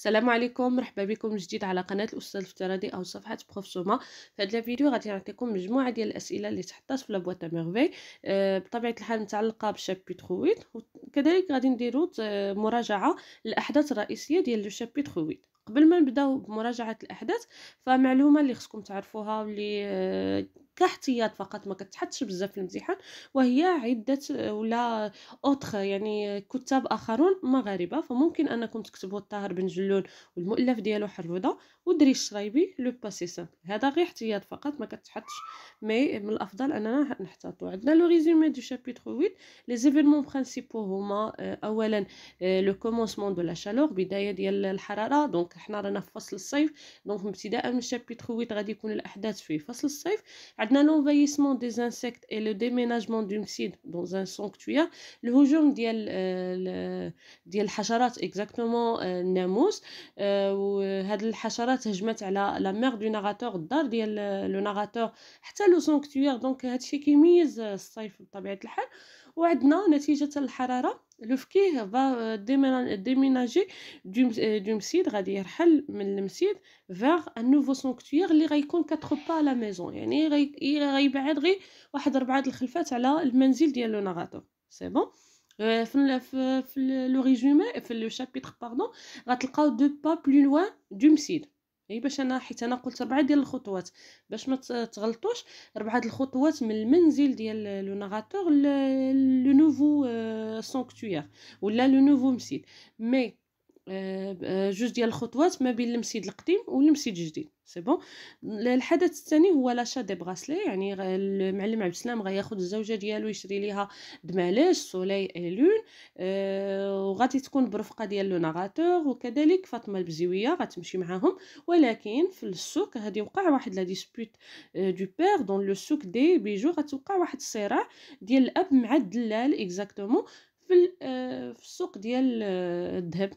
السلام عليكم مرحبا بكم جديد على قناه الاستاذ الفترادي او صفحه بروف سوما في هذا الفيديو غادي نعطيكم مجموعه ديال الاسئله اللي تحطات في لابوات ميرفي أه بطبيعه الحال متعلقه بشابيتر 8 وكذلك غادي نديرو آه، مراجعه الاحداث الرئيسيه ديال لو شابيتر 8 قبل ما نبداو بمراجعه الاحداث فمعلومه اللي خصكم تعرفوها واللي أه كاحتياط فقط ما كتحطش بزاف في الامتحان وهي عده آه، ولا اوتخ يعني كتاب اخرون مغاربه فممكن انكم تكتبوا الطاهر بن جلون والمؤلف ديالو حروده ودري الشرايبي لو باسيسان هذا غير احتياط فقط ما كتحطش مي من الافضل اننا نحتاطوا عندنا لو ريزومي دو شابيتر 8 لي زيفينمون برينسيبو هما آه، اولا لو كومونسمون دو لا شالور بدايه ديال الحراره دونك حنا رانا في فصل الصيف دونك ابتداء من شابيتر 8 غادي يكون الاحداث في فصل الصيف عندنا لونفايسمون دي زانسيكت اي لو ديميناجمون دون سيد دون ان سانكتويا الهجوم ديال ديال الحشرات اكزاكتومون الناموس وهاد الحشرات هجمت على لا ميغ دو ناراتور الدار ديال لو ناراتور حتى لو سانكتويا دونك هادشي كيميز الصيف بطبيعه الحال وعندنا نتيجه الحراره لو فكيه فا ديميناجي دو مسيد غادي يرحل من المسيد فيغ ان نوفو سونكتوير لي غيكون كاتخ با لا ميزون يعني إيه إيه غي غيبعد غي واحد ربعة الخلفات على المنزل ديال لو ناغاتور سي بون في في لو ريزومي في لو شابيتر باردون غتلقاو دو با بلو لوان دو مسيد غير يعني باش انا حيت انا قلت اربعه ديال الخطوات باش ما تغلطوش اربعه ديال الخطوات من المنزل ديال لو ناراتور لو نوفو سانكتوير ولا لو نوفو مسيد مي آه، جوج ديال الخطوات ما بين المسيد القديم والمسيد الجديد سي بون الحدث الثاني هو لاشا دي بغاسلي يعني المعلم عبد السلام غياخذ الزوجه ديالو يشري ليها دمالاش سولي اي آه، لون وغادي تكون برفقه ديال لو ناراتور وكذلك فاطمه البزيويه غتمشي معاهم ولكن في السوق غادي يوقع واحد لا ديسبوت دو بير دون لو سوق دي بيجو غتوقع واحد الصراع ديال الاب مع الدلال اكزاكتومون في, آه، في السوق ديال الذهب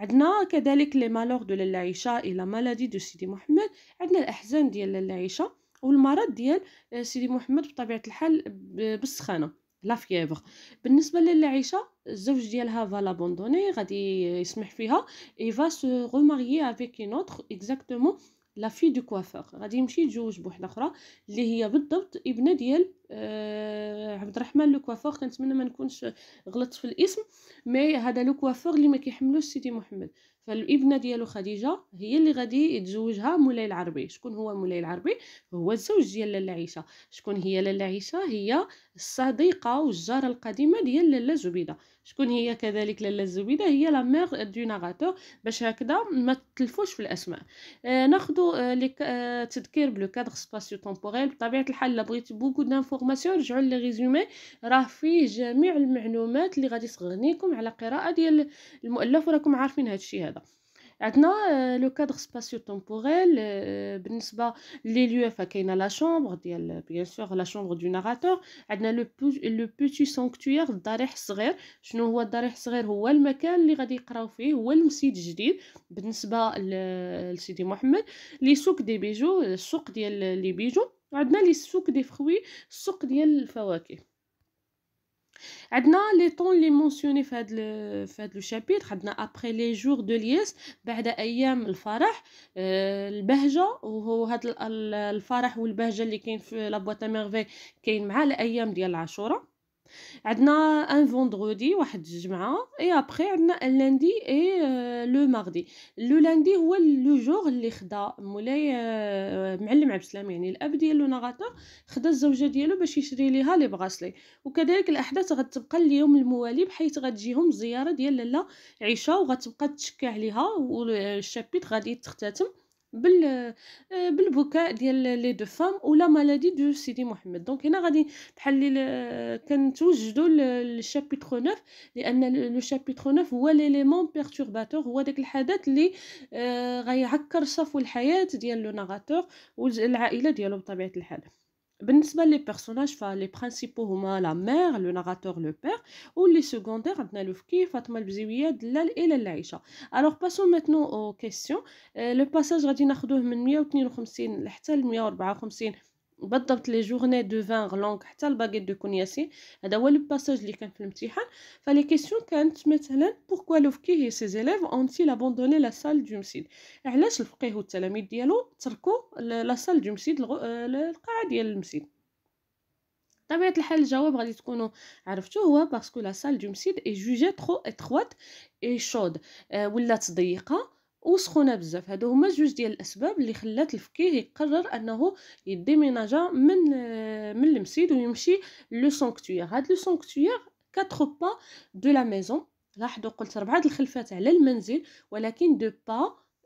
عندنا كذلك لي مالور دو للعيشة الى مالادي دو سيدي محمد عندنا الاحزان ديال للعيشة والمرض ديال آه، سيدي محمد بطبيعه الحال بالسخانه لا فيبر بالنسبه للعيشه الزوج ديالها بوندوني غادي يسمح فيها اي فا سو روماريي افيك اون اوتر اكزاكتومون لا في دو كوافور غادي يمشي يتزوج بوحده اخرى اللي هي بالضبط ابنه ديال آه عبد الرحمن لو كوافور كنتمنى ما نكونش غلطت في الاسم مي هذا لو كوافور اللي ما كيحملوش سيدي محمد فالابنه ديالو خديجه هي اللي غادي يتزوجها مولاي العربي شكون هو مولاي العربي هو الزوج ديال لاله عيشه شكون هي لاله عيشه هي الصديقه والجاره القديمه ديال لاله زبيده شكون هي كذلك لالا الزبيده هي لا مير دو ناراتور باش هكذا ما تلفوش في الاسماء آه ناخذوا آه،, آه تذكير بلو كادر سباسيو تومبوريل بطبيعه الحال الا بغيتي بوكو دانفورماسيون رجعوا لي ريزومي راه فيه جميع المعلومات اللي غادي تغنيكم على قراءه ديال المؤلف وراكم عارفين هذا الشيء هذا عندنا لو كادر سباسيو تمبوريل بالنسبه لي ليو آه، كاينه لا شومبر ديال بيان سور لا شومبر دو ناراتور عندنا لو لو بوتي سانكتوير الضريح الصغير شنو هو الضريح الصغير هو المكان اللي غادي يقراو فيه هو المسيد الجديد بالنسبه لسيدي محمد لي سوق دي بيجو السوق ديال لي بيجو عندنا لي سوق دي فخوي السوق ديال الفواكه عندنا لي طون لي مونسيوني في هذا في لو الشابيتر عندنا ابري لي جور دو لياس بعد ايام الفرح آه، البهجه وهو هاد الفرح والبهجه اللي كاين في بواتا ميرفي كاين مع الايام ديال العاشوره عندنا ان فوندرودي واحد الجمعه اي ابري عندنا اللاندي اي لو ماردي لو لاندي هو لو جوغ اللي خدا مولاي euh، معلم عبد السلام يعني الاب لو ناغاتا خدا الزوجه ديالو باش يشري ليها لي بغاسلي وكذلك الاحداث غتبقى اليوم الموالي بحيث غتجيهم زياره ديال لاله عيشه وغتبقى تشكى عليها والشابيت غادي تختتم بال آه، بالبكاء ديال لي دو فام ولا مالادي دو سيدي محمد دونك هنا غادي بحال آه، كنتوجدوا للشابيتر 9 لان لو شابيتر 9 هو ليليمون بيرتورباتور هو داك الحدث اللي آه، غيعكر صفو الحياه ديال لو ناراتور والعائله ديالو بطبيعه الحال بالنسبه لي بيرسوناج فلي برينسيبو هما لا مير لو ناراتور لو بير واللي سكوندير عندنا لوفكي فاطمه البزويه دلال الى العيشه الوغ باسون ميتنو او كيسيون لو باساج غادي ناخذوه من 152 حتى ل 154 بالضبط لي جورني دو فان لونغ حتى الباكيت دو كونياسي هذا هو لو باساج اللي كان في الامتحان فلي كيسيون كانت مثلا بوركوا فكي هي سي زيليف اونتيل لابوندوني لا سال دو مسيد علاش الفقيه والتلاميذ ديالو تركوا لا سال دو مسيد القاعه ديال المسيد طبيعه الحال الجواب غادي تكونوا عرفتوه هو باسكو لا سال دو مسيد اي جوجي ترو اتروات اي شود ولات ضيقه وسخونه بزاف هادو هما جوج ديال الاسباب اللي خلات الفكيه يقرر انه يديميناجا من من المسيد ويمشي لو سونكتوير هاد لو سونكتوير 4 با دو لا ميزون لاحظوا قلت ربعه الخلفات على المنزل ولكن دو با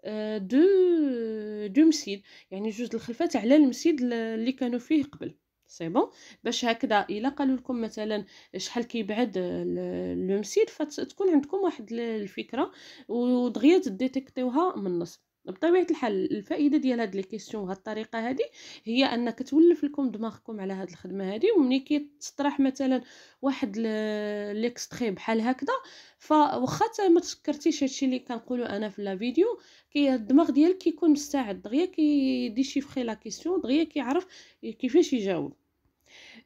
آه، دو دو مسيد يعني جوج الخلفات على المسيد اللي كانوا فيه قبل سي بون باش هكذا الا قالوا لكم مثلا شحال كيبعد لو مسيد فتكون عندكم واحد الفكره ودغيا تديتيكتيوها من النص بطبيعه الحال الفائده ديال هاد لي كيسيون بهاد الطريقه هادي هي ان كتولف لكم دماغكم على هاد الخدمه هادي ومني كيتطرح مثلا واحد ليكستري بحال هكذا فواخا حتى ما تفكرتيش هادشي اللي كنقولو انا في لا فيديو كي الدماغ ديالك كيكون مستعد دغيا كيديشيفري لا كيسيون دغيا كيعرف كيفاش يجاوب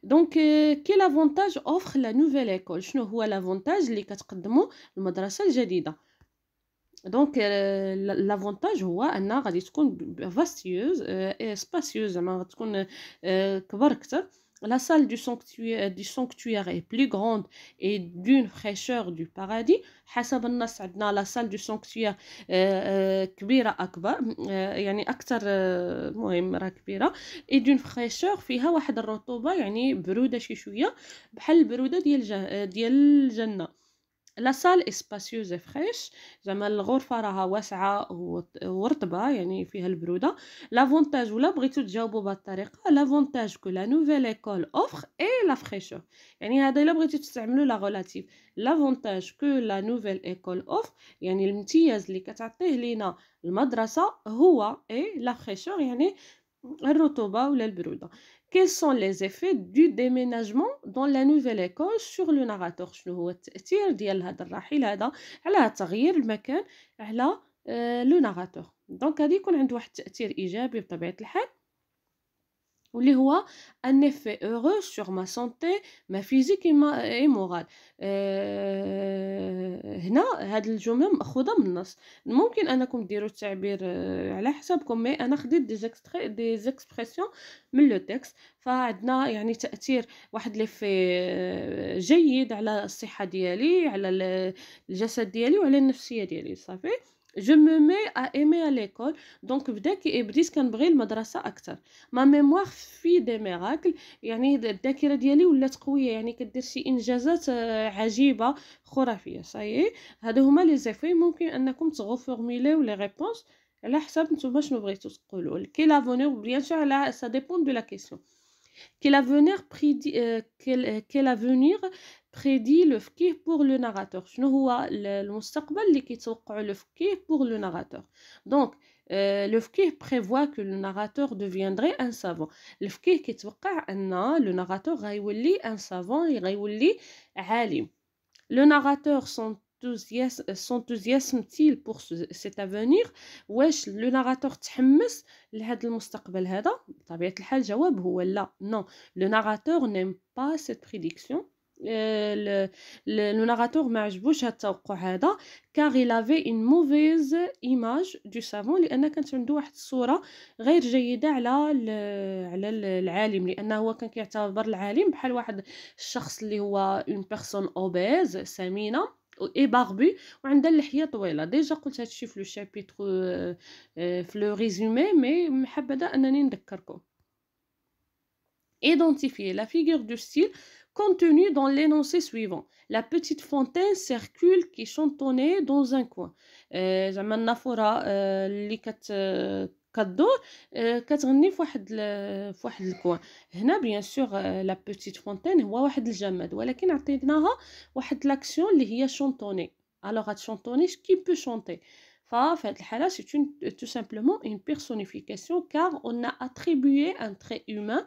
Donc, euh, quel avantage offre la nouvelle école Je suis allé à l'avantage, les quatre cadres de moi, le madrasal, j'ai dit Donc, euh, l'avantage, on a une école vaste et spacieuse, on a une école qui marque ça. la salle du sanctuaire, du sanctuaire est plus grande et d'une fraîcheur du paradis حسب النص عندنا لا سال دو سانكتوير كبيره اكبر آه، يعني اكثر آه، مهم راه كبيره اي دون فريشور فيها واحد الرطوبه يعني بروده شي شويه بحال البروده ديال آه، ديال الجنه سال اسباسيوز فريش زعما الغرفه راها واسعه ورطبه يعني فيها البروده لافونتاج ولا بغيتو تجاوبوا بهذه الطريقه لافونتاج كو لا نوفيل ايكول اوفر اي لا فريشور يعني هذا الا بغيتو تستعملوا لا غولاتيف لافونتاج كو لا نوفيل ايكول اوفر يعني الامتياز اللي كتعطيه لينا المدرسه هو اي لا فريشور يعني الرطوبة ولا البرودة quels sont les effets du déménagement dans la nouvelle école sur le narrateur شنو هو التأثير ديال هذا الرحيل هذا على تغيير المكان على لو ناراتور دونك غادي يكون عنده واحد التأثير إيجابي بطبيعة الحال واللي هو ان افي اورو سور ما سونتي ما فيزيك ما اي مورال أه هنا هاد الجمله ماخوذه من النص ممكن انكم ديروا التعبير آه، على حسابكم مي انا خديت دي زيكستري دي زيكسبرسيون من لو تيكست فعندنا يعني تاثير واحد لي آه، جيد على الصحه ديالي على الجسد ديالي وعلى النفسيه ديالي صافي جو مو مي ا ايمي ا ليكول دونك بدا كي بديت كنبغي المدرسه اكثر ما ميموار في دي ميراكل يعني الذاكره ديالي ولات قويه يعني كدير شي انجازات عجيبه خرافيه صايي هادو هما لي زيفي ممكن انكم تغوفورميليو لي ريبونس على حسب نتوما شنو بغيتو تقولوا كي لافونيغ بيان سور على سا ديبون دو لا كيسيون Quel avenir prédit, euh, quel, euh, quel avenir prédit le fki pour le narrateur شنو هو المستقبل qui كيتوقعوا le fki pour le narrateur donc euh, le fki prévoit que le narrateur deviendrait un savant le fki prévoit que le narrateur deviendrait un savant غيولي alim. le narrateur son Euh, s'enthousiasme-t-il pour ce, واش لو ناغاتور تحمس لهذا المستقبل هذا بطبيعه الحال الجواب هو لا نو لو ناغاتور نيم با سيت بريديكسيون لو ناغاتور ما عجبوش هاد التوقع هذا كاغ في اون موفيز ايماج دو سافون لان كانت عنده واحد الصوره غير جيده على على العالم لانه هو كان كيعتبر العالم بحال واحد الشخص اللي هو اون بيغسون اوبيز سمينه et barbu un de déjà chiffre le chapitre euh, euh, le résumé mais identifier la figure du style contenue dans l'énoncé suivant la petite fontaine circule qui sont dans un coin euh, j'aime en les كدور آه، كتغني فواحد فواحد الكوان هنا بيان سور آه، لا بوتيت فونتين هو واحد الجماد ولكن عطيناها واحد لاكسيون اللي هي شونطوني الوغ شونطوني كي بو شونطي ففي هاد الحاله سي تو سامبلومون اون بيرسونيفيكاسيون كار اون اتريبيي ان تري هومان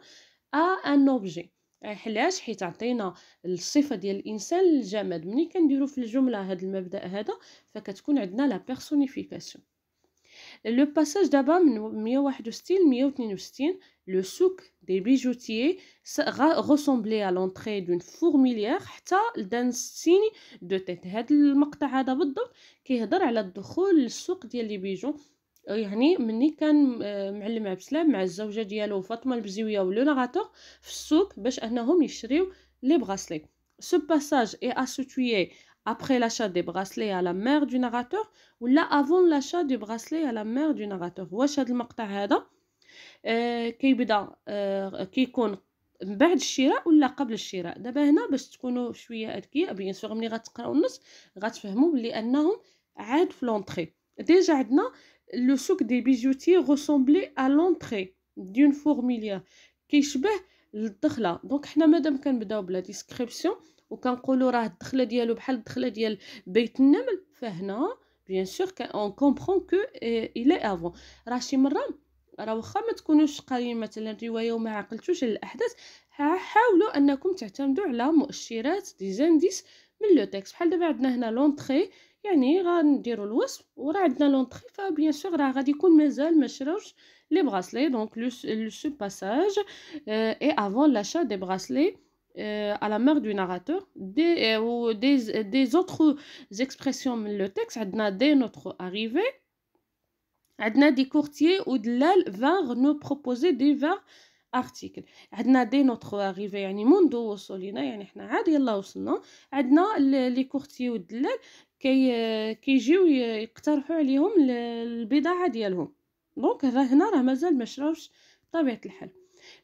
ا ان اوبجي علاش حيت عطينا الصفه ديال الانسان الجماد ملي كنديرو في الجمله هاد المبدا هذا فكتكون عندنا لا بيرسونيفيكاسيون لو باساج دابا من 161 ل 162 لو سوق دي بيجوتيي غوسومبلي ا لونطري دون فورميليير حتى لدانسيني دو تيت هاد المقطع هذا بالضبط كيهضر على الدخول للسوق ديال لي بيجو يعني مني كان معلم عبد السلام مع الزوجه ديالو فاطمه البزيويه ولو نغاتور في السوق باش انهم يشريو لي بغاسلي سو باساج اي اسوتويي après l'achat des bracelets à la mère du narrateur ou là avant l'achat du bracelet à la mère du narrateur واش هذا المقطع هذا آه كيبدا آه كيكون من بعد الشراء ولا قبل الشراء دابا هنا باش تكونوا شويه اذكياء بيان سور ملي غتقراو النص غتفهموا بلي انهم عاد في لونطري ديجا عندنا لو سوق دي بيجوتي غوسومبلي ا لونطري دون فورميليا كيشبه للدخله دونك حنا مادام كنبداو بلا ديسكريبسيون وكنقولوا راه الدخله ديالو بحال الدخله ديال بيت النمل فهنا بيان سور اون كومبرون كو الى افون راه شي مره راه واخا ما تكونوش قاريين مثلا روايه وما عقلتوش على الاحداث حاولوا انكم تعتمدوا على مؤشرات ديزانديس من لو تيكست بحال دابا عندنا هنا لونطري يعني غنديروا الوصف وراه عندنا لونطري فبيان سور راه غادي يكون مازال ما شراوش لي براسلي دونك لو سو باساج اي افون لاشا دي براسلي Euh, à la mère du narrateur des, euh, des, autres expressions dans le texte dès notre arrivée des courtiers ou de nous proposer des articles. notre arrivée, mondo ou solina, les courtiers de qui euh, Donc, mazal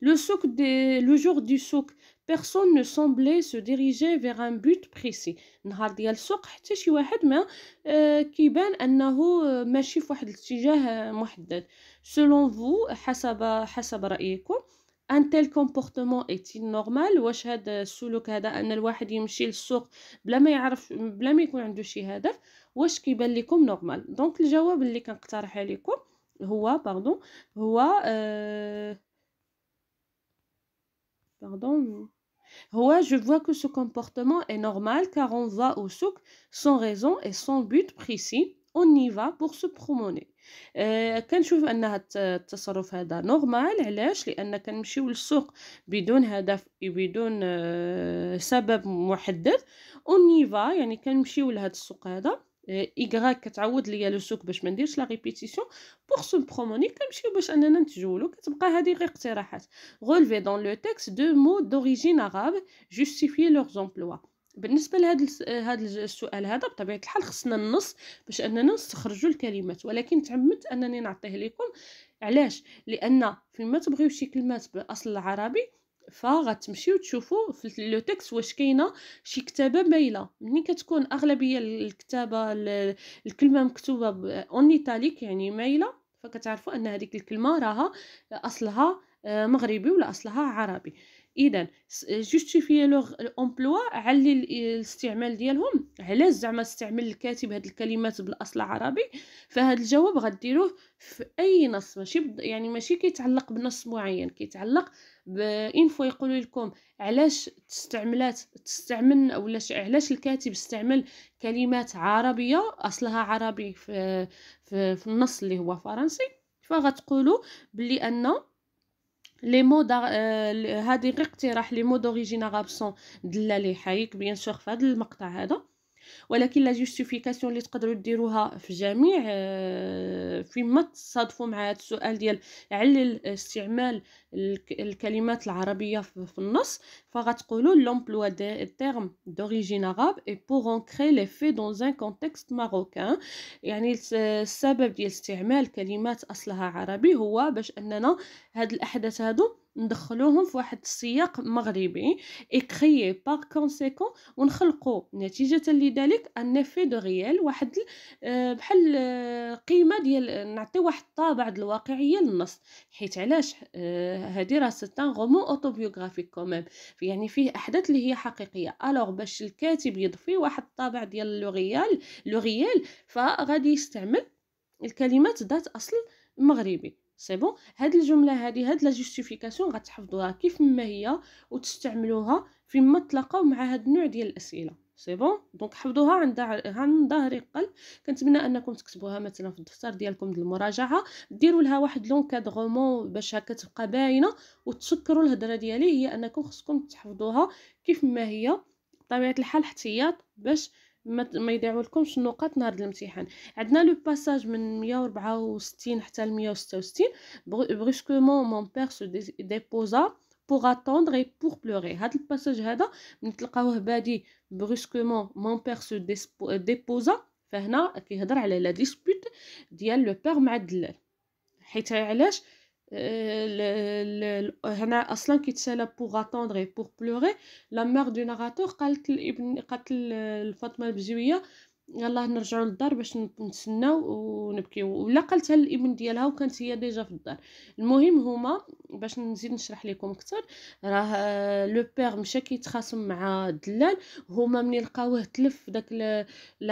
Le souk, le jour du souk, بيرسون نو semblait se diriger vers un but précis نهار ديال السوق حتى شي واحد ما آه، كيبان انه آه، ماشي في واحد الاتجاه آه، محدد سولون فو حسب حسب رايكم ان تيل كومبورتمون ايتيل نورمال واش هذا السلوك هذا ان الواحد يمشي للسوق بلا ما يعرف بلا ما يكون عنده شي هدف واش كيبان لكم نورمال دونك الجواب اللي كنقترح عليكم هو باردون هو آه باردون Roi, je vois que ce comportement est normal car on va au souk sans raison et sans but précis. On y va pour se promener. كنشوف انها التصرف هذا نورمال علاش لان كنمشيو للسوق بدون هدف بدون سبب محدد اونيفا يعني كنمشيو لهذا السوق هذا إيه، اي كتعوض ليا لو سوك باش ما نديرش لا ريبيتيسيون بوغ سو بروموني كنمشيو باش اننا نتجولو كتبقى هذه غير اقتراحات غولفي دون لو تيكست دو مو دوريجين اغاب جوستيفي لوغ زومبلوا بالنسبه لهذا هذا السؤال هذا بطبيعه الحال خصنا النص باش اننا نستخرجوا الكلمات ولكن تعمدت انني نعطيه لكم علاش لان فيما تبغيو شي كلمات بالاصل العربي فغتمشيو تشوفوا في لو تيكست واش كاينه شي كتابه مايله ملي كتكون اغلبيه الكتابه الكلمه مكتوبه اون ايتاليك يعني مايله فكتعرفوا ان هذيك الكلمه راها اصلها آه، مغربي ولا اصلها عربي اذا جوستيفي لوغ امبلوا علي الاستعمال ديالهم علاش زعما استعمل الكاتب هاد الكلمات بالاصل عربي فهاد الجواب غديروه في اي نص ماشي يعني ماشي كيتعلق بنص معين كيتعلق بان فوا يقولوا لكم علاش تستعملات تستعمل ولا علاش الكاتب استعمل كلمات عربيه اصلها عربي في في, في النص اللي هو فرنسي فغتقولوا بلي ان لي مو euh, هذه غير اقتراح لي مو دوريجين غابسون دلالي حيك بيان سور فهاد المقطع هذا ولكن لا جوستيفيكاسيون اللي تقدروا ديروها في جميع آه، فيما تصادفوا مع هذا السؤال ديال علل استعمال الكلمات العربيه في النص فغتقولوا لومبلوا دي تيرم دوريجين عرب اي بور انكري لي في دون ان كونتكست ماروكان يعني السبب ديال استعمال كلمات اصلها عربي هو باش اننا هاد الاحداث هادو ندخلوهم في واحد السياق مغربي اكريي باغ كونسيكون ونخلقوا نتيجه لذلك ان في دو ريال واحد آه، بحال آه، قيمه ديال نعطي واحد الطابع ديال الواقعيه للنص حيت علاش آه، هادي راه ستان غومون اوتوبيوغرافيك كوميم يعني فيه احداث اللي هي حقيقيه الوغ باش الكاتب يضفي واحد الطابع ديال لو ريال لو ريال فغادي يستعمل الكلمات ذات اصل مغربي سي بون هاد الجمله هادي هاد لا جوستيفيكاسيون غتحفظوها كيف ما هي وتستعملوها فيما تلاقاو مع هاد النوع ديال الاسئله سي بون دونك حفظوها عند عن ظهر قلب كنتمنى انكم تكتبوها مثلا في الدفتر ديالكم ديال المراجعه ديروا لها واحد لونكادغومون باش هكا تبقى باينه وتسكروا الهضره ديالي هي انكم خصكم تحفظوها كيف ما هي بطبيعه الحال احتياط باش ما يضيعولكمش النقاط نهار الامتحان عندنا لو باساج من 164 حتى ل 166 بريسكومون مون بير سو ديبوزا بوغ اتوندر اي بوغ بلوري هاد الباساج هذا نتلقاوه بادي بريسكومون مون بير سو ديبوزا فهنا كيهضر على لا ديسبوت ديال لو بير مع الدلال حيت علاش Euh, هنا اصلا كيتسالى بوغ اتوندر اي بوغ بلوري لا مير دو ناراتور قالت الابن قالت الفاطمه البزويه يلاه نرجعوا للدار باش نتسناو ونبكي ولا قالتها للابن ديالها وكانت هي ديجا في الدار المهم هما باش نزيد نشرح لكم اكثر راه لو آه، بير مشى كيتخاصم مع الدلال هما ملي لقاوه تلف داك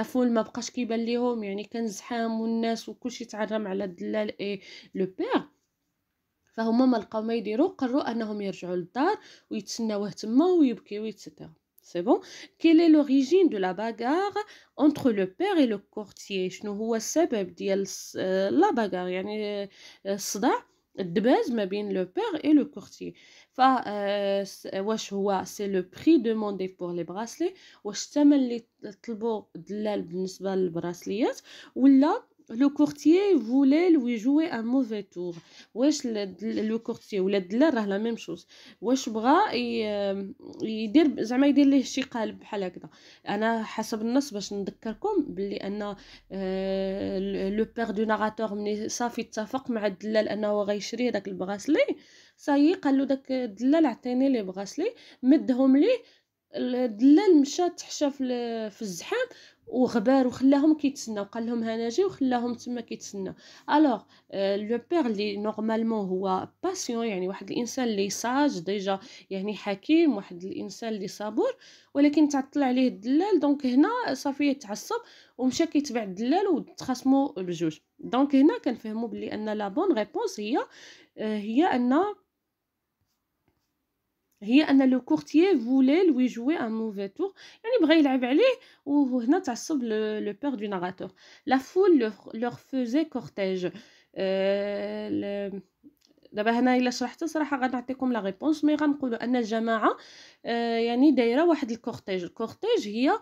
فول ما بقاش كيبان ليهم يعني كان زحام والناس وكلشي تعرم على الدلال اي لو بير فهما ما لقاو ما يديروا قرروا انهم يرجعوا للدار ويتسناوه تما ويبكيو ويتسدا سي بون كيل لوريجين دو لا باغار اونتر لو بير اي لو كورتيي شنو هو السبب ديال لا باغار يعني الصداع الدباز ما بين لو بير اي لو كورتيي ف واش هو سي لو بري دوموندي بور لي براسلي واش الثمن اللي طلبوا دلال بالنسبه للبراسليات ولا لو كورتيي فولي لوي جوي ان موفي تور واش لو كورتيي ولا الدلال راه لا ميم شوز واش بغى يدير زعما يدير ليه شي قالب بحال هكذا انا حسب النص باش نذكركم بلي ان لو بير دو ناراتور ملي صافي اتفق مع الدلال انه غيشري داك البغاسلي صايي قال له داك الدلال عطيني لي بغاسلي مدهم ليه الدلال مشى تحشى في الزحام وغبار وخلاهم كيتسناو قال لهم جي وخلاهم تما كيتسناو الوغ لو بير لي نورمالمون هو باسيون يعني واحد الانسان اللي ساج ديجا يعني حكيم واحد الانسان اللي صبور ولكن تعطل عليه الدلال دونك هنا صافي تعصب ومشى كيتبع الدلال وتخاصموا بجوج دونك هنا كنفهموا بلي ان لا بون ريبونس هي euh، هي ان le courtier voulait lui jouer un mauvais tour il librait la et ou non tantasseble le père du narrateur la foule leur faisait cortège euh, دابا هنا الا شرحت صراحه غنعطيكم لا ريبونس مي غنقولوا ان الجماعه آه يعني دايره واحد الكورتيج الكورتيج هي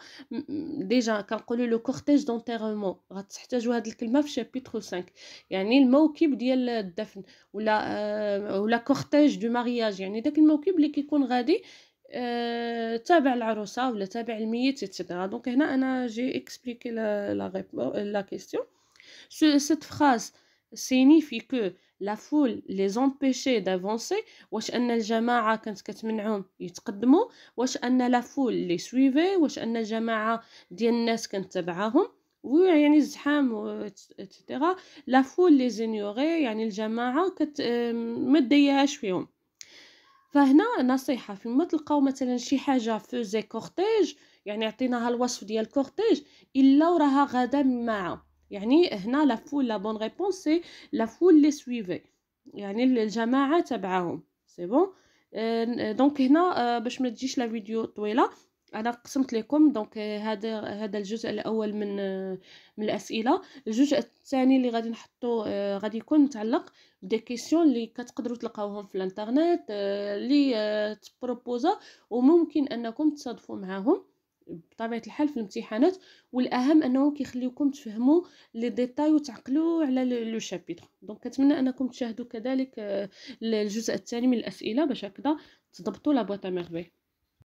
ديجا كنقولوا لو كورتيج دونتيرمون غتحتاجوا هذه الكلمه في شابيتر 5 يعني الموكب ديال الدفن ولا آه ولا كورتيج دو مارياج يعني داك الموكب اللي كيكون غادي أه... تابع العروسه ولا تابع الميت اتسيتيرا دونك هنا انا جي اكسبليكي لا لا كيستيون سيت phrase signifie كو لا فول لي زومبيشي دافونسي واش ان الجماعه كانت كتمنعهم يتقدموا واش ان لا فول لي سويفي واش ان الجماعه ديال الناس كانت تبعاهم وي يعني الزحام اتسيتيرا لا فول لي زينيوري يعني الجماعه كت ما تضيعش فيهم فهنا نصيحه في ما تلقاو مثلا شي حاجه فوزي كورتيج يعني عطيناها الوصف ديال كورتيج الا وراها غدا معه يعني هنا لا فول لا بون ريبونس سي لا فول لي سويفي يعني الجماعه تبعهم سي بون دونك هنا euh, باش ما تجيش لا فيديو طويله انا قسمت لكم دونك هذا هذا الجزء الاول من من الاسئله الجزء الثاني اللي غادي نحطو euh, غادي يكون متعلق بدي كيسيون اللي كتقدروا تلقاوهم في الانترنت euh, اللي تبروبوزا وممكن انكم تصادفوا معاهم بطبيعه الحال في الامتحانات والاهم انه كيخليوكم تفهموا لي ديتاي وتعقلوا على لو شابيتر دونك كنتمنى انكم تشاهدوا كذلك آه، الجزء الثاني من الاسئله باش هكذا تضبطوا لا أميربي ميرفي